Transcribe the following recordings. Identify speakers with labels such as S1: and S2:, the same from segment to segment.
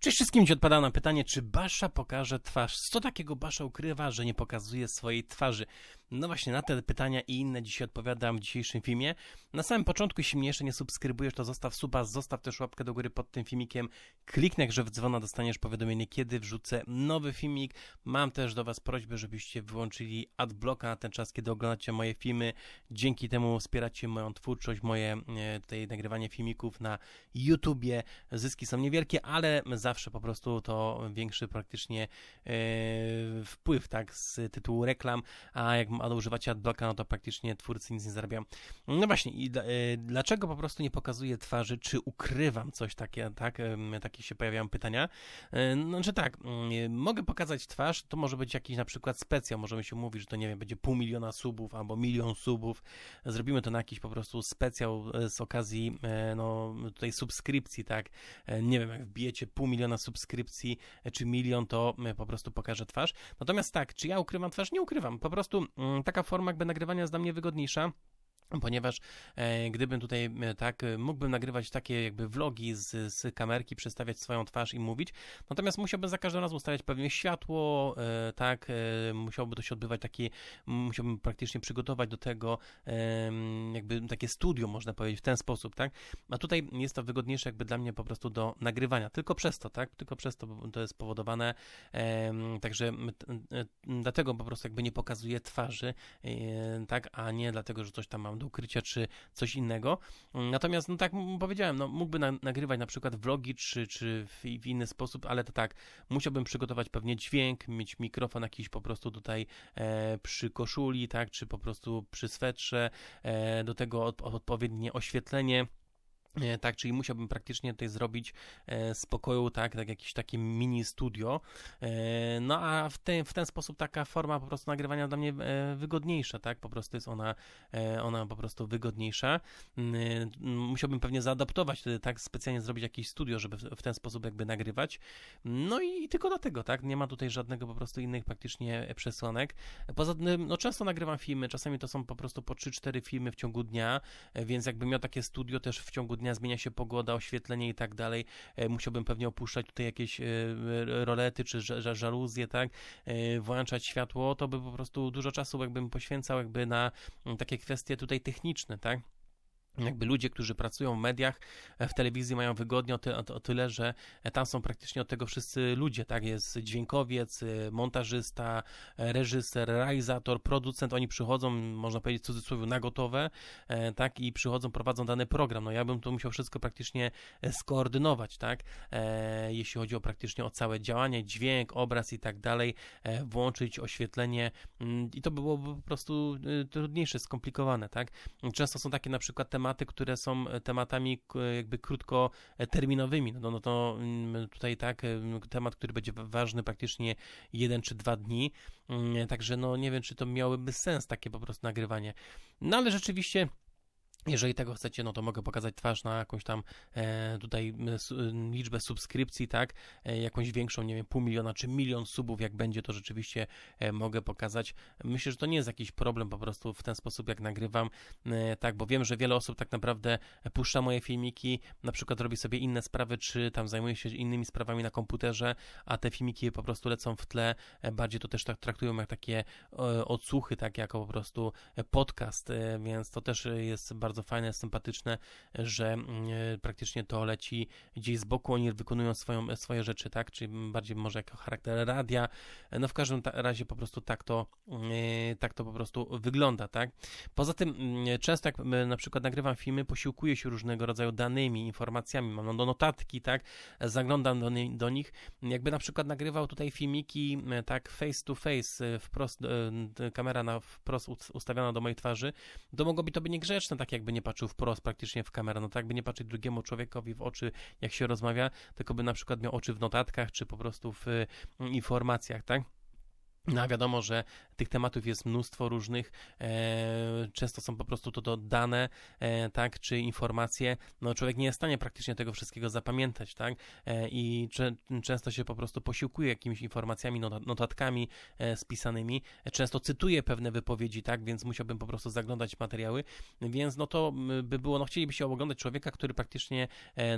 S1: Cześć wszystkim, Ci odpada na pytanie, czy Basza pokaże twarz. Co takiego Basza ukrywa, że nie pokazuje swojej twarzy? No właśnie, na te pytania i inne dzisiaj odpowiadam w dzisiejszym filmie. Na samym początku, jeśli mnie jeszcze nie subskrybujesz, to zostaw suba, zostaw też łapkę do góry pod tym filmikiem, kliknij że w dzwona, dostaniesz powiadomienie, kiedy wrzucę nowy filmik. Mam też do Was prośbę, żebyście wyłączyli adblocka na ten czas, kiedy oglądacie moje filmy. Dzięki temu wspieracie moją twórczość, moje e, tutaj nagrywanie filmików na YouTubie. Zyski są niewielkie, ale zawsze po prostu to większy praktycznie yy, wpływ, tak, z tytułu reklam, a jak zarabiam, a do używacie adblocka, no to praktycznie twórcy nic nie zarabiają. No właśnie, i e, dlaczego po prostu nie pokazuję twarzy, czy ukrywam coś takie, tak? Takie się pojawiają pytania. E, znaczy tak, mm, e, mogę pokazać twarz, to może być jakiś na przykład specjal, możemy się mówić, że to nie wiem, będzie pół miliona subów albo milion subów. Zrobimy to na jakiś po prostu specjal z okazji, no tutaj subskrypcji, tak? Nie wiem, jak wbijecie pół miliona subskrypcji czy milion, to po prostu pokażę twarz. Natomiast tak, czy ja ukrywam twarz? Nie ukrywam, po prostu. Mm, taka forma jakby nagrywania jest dla mnie wygodniejsza ponieważ e, gdybym tutaj e, tak, e, mógłbym nagrywać takie jakby vlogi z, z kamerki, przedstawiać swoją twarz i mówić, natomiast musiałbym za każdym razem ustawiać pewnie światło, e, tak, e, musiałbym to się odbywać takie, musiałbym praktycznie przygotować do tego e, jakby takie studio, można powiedzieć, w ten sposób, tak, a tutaj jest to wygodniejsze jakby dla mnie po prostu do nagrywania, tylko przez to, tak, tylko przez to to jest powodowane, także dlatego po prostu jakby nie pokazuję twarzy, tak, a nie dlatego, że coś tam mam do ukrycia, czy coś innego. Natomiast, no tak powiedziałem, no mógłby na, nagrywać na przykład vlogi, czy, czy w, w, inny sposób, ale to tak, musiałbym przygotować pewnie dźwięk, mieć mikrofon jakiś po prostu tutaj e, przy koszuli, tak, czy po prostu przy swetrze, e, do tego od, odpowiednie oświetlenie. E, tak, czyli musiałbym praktycznie tutaj zrobić e, z pokoju, tak, tak jakieś takie mini studio. E, no a w ten, w ten sposób taka forma po prostu nagrywania dla mnie wygodniejsza, tak, po prostu jest ona, ona po prostu wygodniejsza. Mm, musiałbym pewnie zaadaptować wtedy, tak, specjalnie zrobić jakieś studio, żeby w ten sposób jakby nagrywać. No i, tylko dlatego, tak, nie ma tutaj żadnego po prostu innych praktycznie przesłanek. Poza tym, no często nagrywam filmy, czasami to są po prostu po 3-4 filmy w ciągu dnia, więc jakbym miał takie studio też w ciągu dnia zmienia się pogoda, oświetlenie i tak dalej. E, musiałbym pewnie opuszczać tutaj jakieś e, rolety czy żaluzje, tak, e, włączać światło, to by po prostu dużo czasu jakbym poświęcał jakby na takie kwestie tutaj techniczne, tak jakby ludzie, którzy pracują w mediach, e, w telewizji mają wygodnie o, ty, o, o, tyle, że e, tam są praktycznie od tego wszyscy ludzie, tak, jest dźwiękowiec, e, montażysta, reżyser, realizator, producent, oni przychodzą, można powiedzieć w cudzysłowie, na gotowe, tak, i przychodzą, prowadzą dany program, no ja bym to musiał wszystko praktycznie skoordynować, tak, jeśli chodzi o praktycznie o całe działanie, dźwięk, obraz i tak dalej, włączyć oświetlenie mm, i to byłoby po prostu trudniejsze, skomplikowane, tak, często są takie na przykład tematy, tematy, które są e, tematami e, jakby krótkoterminowymi. No, no to mm, tutaj tak, e, temat, który będzie ważny praktycznie jeden czy dwa dni. Mm, także no nie wiem, czy to miałoby sens takie po prostu nagrywanie. No ale rzeczywiście. Jeżeli tego chcecie, no to mogę pokazać twarz na jakąś tam e, tutaj e, liczbę subskrypcji, tak? E, jakąś większą, nie wiem, pół miliona czy milion subów, jak będzie, to rzeczywiście e, mogę pokazać. Myślę, że to nie jest jakiś problem po prostu w ten sposób, jak nagrywam, e, tak? Bo wiem, że wiele osób tak naprawdę puszcza moje filmiki, na przykład robi sobie inne sprawy, czy tam zajmuje się innymi sprawami na komputerze, a te filmiki po prostu lecą w tle. bardziej to też tak traktują jak takie odsłuchy, tak? Jako po prostu podcast, więc to też jest bardzo bardzo fajne, sympatyczne, że mm, e, praktycznie to leci gdzieś z boku, oni wykonują swoją, e, swoje rzeczy, tak, czyli bardziej może jako charakter radia, e, no w każdym razie po prostu tak to, mm, tak to po prostu wygląda, tak. Poza tym mm, często jak na przykład nagrywam filmy, posiłkuję się różnego rodzaju danymi, informacjami, mam do notatki, tak, zaglądam do, do nich, jakby na przykład nagrywał tutaj filmiki, tak, face to face, wprost, kamera na wprost ustawiona do mojej twarzy, to mogłoby to być niegrzeczne, tak jak jakby nie patrzył wprost praktycznie w kamerę, no tak by nie patrzeć drugiemu człowiekowi w oczy, jak się rozmawia, tylko by na przykład miał oczy w notatkach, czy po prostu w mm, informacjach, tak? No a wiadomo, że tych tematów jest mnóstwo różnych, e, często są po prostu to dane, e, tak, czy informacje. No, człowiek nie jest w stanie praktycznie tego wszystkiego zapamiętać, tak, e, i często się po prostu posiłkuje jakimiś informacjami, notatkami spisanymi. Często cytuje pewne wypowiedzi, tak, więc musiałbym po prostu zaglądać materiały, więc no to by było, no chcielibyście oglądać człowieka, który praktycznie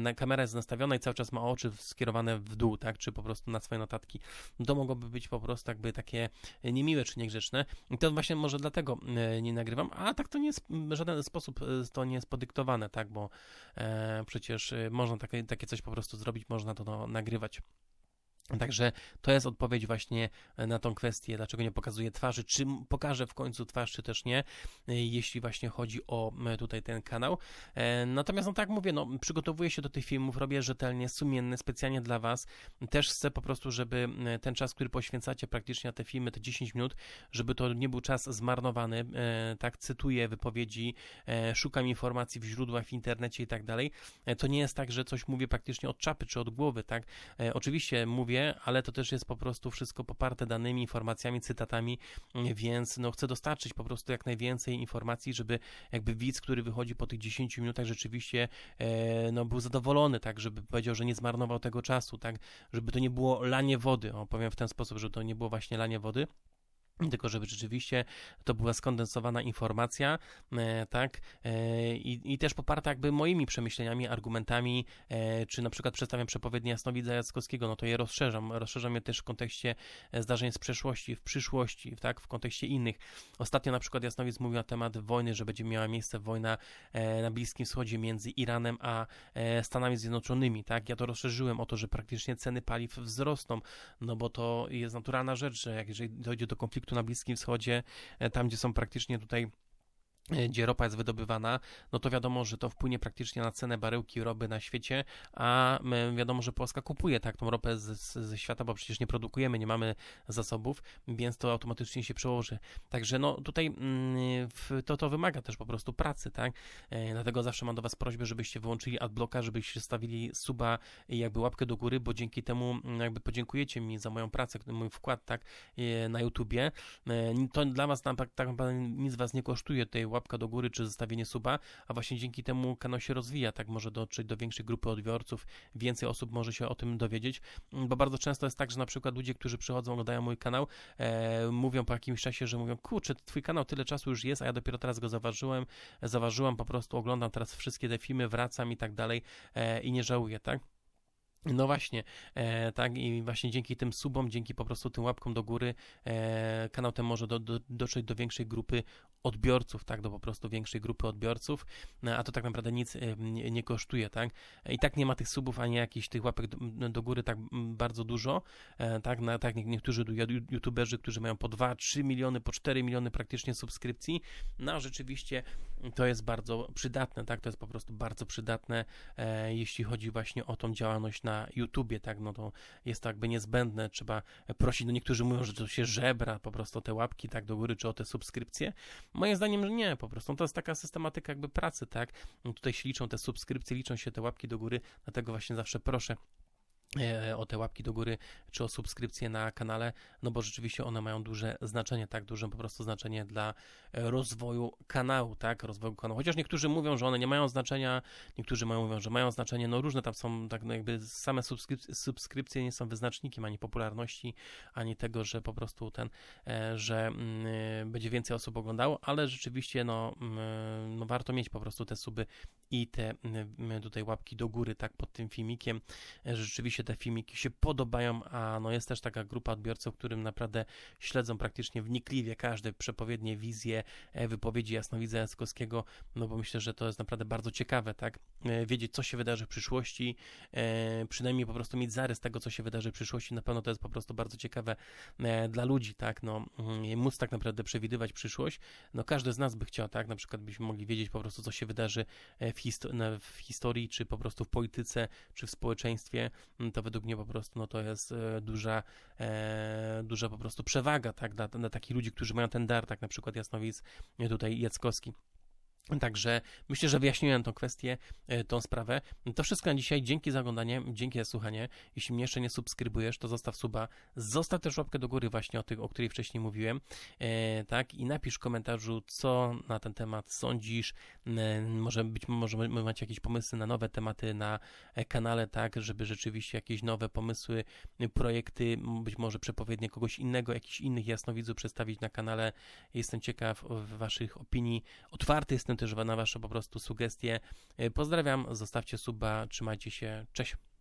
S1: na kamera jest nastawiona i cały czas ma oczy skierowane w dół, tak, czy po prostu na swoje notatki. To mogłoby być po prostu jakby takie niemiłe czy nie i to właśnie może dlatego e, nie nagrywam, a tak to nie jest, w żaden sposób e, to nie jest podyktowane, tak, bo e, przecież można takie, takie coś po prostu zrobić, można to no, nagrywać. Także to jest odpowiedź właśnie e, na tą kwestię, dlaczego nie pokazuje twarzy, czy pokaże w końcu twarz, czy też nie, e, jeśli właśnie chodzi o tutaj ten kanał. E, natomiast, no tak mówię, no przygotowuję się do tych filmów, robię rzetelnie, sumiennie, specjalnie dla Was. Też chcę po prostu, żeby ten czas, który poświęcacie praktycznie na te filmy, te 10 minut, żeby to nie był czas zmarnowany, tak cytuję wypowiedzi, szukam informacji w źródłach, w internecie i tak dalej. To nie jest tak, że coś mówię praktycznie od czapy, czy od głowy, tak. Oczywiście mówię, ale to też jest po prostu wszystko poparte danymi, informacjami, cytatami, mm, więc no chcę dostarczyć po prostu jak najwięcej informacji, żeby jakby widz, który wychodzi po tych 10 minutach rzeczywiście e, no, był zadowolony, tak, żeby powiedział, że nie zmarnował tego czasu, tak, żeby to nie było lanie wody, o, powiem w ten sposób, że to nie było właśnie lanie wody tylko żeby rzeczywiście to była skondensowana informacja, e, tak, e, I, i też poparta jakby moimi przemyśleniami, argumentami, e, czy na przykład przedstawiam przepowiednie Jasnowidza Jackowskiego, no to je rozszerzam, rozszerzam je też w kontekście zdarzeń z przeszłości, w przyszłości, tak, w kontekście innych. Ostatnio na przykład Jasnowidz mówił na temat wojny, że będzie miała miejsce wojna na Bliskim Wschodzie między Iranem a Stanami Zjednoczonymi, tak, ja to rozszerzyłem o to, że praktycznie ceny paliw wzrosną, no bo to jest naturalna rzecz, że jak jeżeli dojdzie do konfliktu konfliktu na Bliskim Wschodzie, e, tam gdzie są praktycznie tutaj E, gdzie ropa jest wydobywana, no to wiadomo, że to wpłynie praktycznie na cenę baryłki ropy na świecie, a wiadomo, że Polska kupuje tak tą ropę ze świata, bo przecież nie produkujemy, nie mamy zasobów, więc to automatycznie się przełoży. Także no tutaj mm, to, to wymaga też po prostu pracy, tak? E, dlatego zawsze mam do Was prośbę, żebyście wyłączyli adblocka, żebyście stawili suba i e, jakby łapkę do góry, bo dzięki temu mm, jakby podziękujecie mi za moją pracę, mój wkład, tak, na YouTubie. To dla Was tam tak, tak, naprawdę nic Was nie kosztuje tej łapka do góry czy zostawienie suba, a właśnie dzięki temu kanał się rozwija, tak może dotrzeć do większej grupy odbiorców, więcej osób może się o tym dowiedzieć, mm, bo bardzo często jest tak, że na przykład ludzie, którzy przychodzą, oglądają mój kanał, e, mówią po jakimś czasie, że mówią, kurczę, twój kanał tyle czasu już jest, a ja dopiero teraz go zauważyłem, zauważyłam, po prostu oglądam teraz wszystkie te filmy, wracam i tak dalej e, i nie żałuję, tak? No właśnie, e, tak i właśnie dzięki tym subom, dzięki po prostu tym łapkom do góry e, kanał ten może do, do, dotrzeć do większej grupy odbiorców, tak, do po prostu większej grupy odbiorców, no, a to tak naprawdę nic e, nie, nie, kosztuje, tak. I tak nie ma tych subów, ani jakichś tych łapek do, do góry tak bardzo dużo, e, tak, na, tak nie, niektórzy youtuberzy, którzy mają po 2-3 miliony, po 4 miliony praktycznie subskrypcji, no rzeczywiście to jest bardzo przydatne, tak, to jest po prostu bardzo przydatne, e, jeśli chodzi właśnie o tą działalność na na YouTubie, tak, no to jest to jakby niezbędne, trzeba prosić, no niektórzy mówią, że to się żebra po prostu te łapki, tak, do góry, czy o te subskrypcje. Moim zdaniem, że nie, po prostu no to jest taka systematyka jakby pracy, tak, no tutaj się liczą te subskrypcje, liczą się te łapki do góry, dlatego właśnie zawsze proszę E, o te łapki do góry, czy o subskrypcję na kanale, no bo rzeczywiście one mają duże znaczenie, tak, duże po prostu znaczenie dla e, rozwoju kanału, tak, rozwoju kanału. Chociaż niektórzy mówią, że one nie mają znaczenia, niektórzy mówią, że mają znaczenie, no różne tam są, tak, no jakby same subskryp subskrypcje nie są wyznacznikiem ani popularności, ani tego, że po prostu ten, e, że mm, będzie więcej osób oglądało, ale rzeczywiście, no, mm, no warto mieć po prostu te suby i te mm, tutaj łapki do góry, tak, pod tym filmikiem, rzeczywiście się te filmiki się podobają, a no jest też taka grupa odbiorców, którym naprawdę śledzą praktycznie wnikliwie każde przepowiednie, wizje, e, wypowiedzi jasnowidza Jackowskiego, no bo myślę, że to jest naprawdę bardzo ciekawe, tak? E, wiedzieć, co się wydarzy w przyszłości, e, przynajmniej po prostu mieć zarys tego, co się wydarzy w przyszłości, na pewno to jest po prostu bardzo ciekawe dla ludzi, tak? No, mm, móc tak naprawdę przewidywać przyszłość, no każdy z nas by chciał, tak? Na przykład byśmy mogli wiedzieć po prostu, co się wydarzy w, histo w historii, czy po prostu w polityce, czy w społeczeństwie, to według mnie po prostu no to jest e, duża, e, duża po prostu przewaga tak, dla, dla takich ludzi, którzy mają ten dar, tak na przykład Jasnowic, e, tutaj Jackowski. Także myślę, że wyjaśniłem tą kwestię, e, tą sprawę. To wszystko na dzisiaj. Dzięki za oglądanie, dzięki za słuchanie. Jeśli mnie jeszcze nie subskrybujesz, to zostaw suba. Zostaw też łapkę do góry właśnie o tych, o której wcześniej mówiłem. E, tak i napisz w komentarzu, co na ten temat sądzisz. E, może być może macie jakieś pomysły na nowe tematy na e, kanale, tak, żeby rzeczywiście jakieś nowe pomysły, e, projekty, być może przepowiednie kogoś innego, jakichś innych jasnowidzów przedstawić na kanale. Jestem ciekaw waszych opinii. Otwarty jestem też na Wasze po prostu sugestie. E, pozdrawiam, zostawcie suba, trzymajcie się, cześć.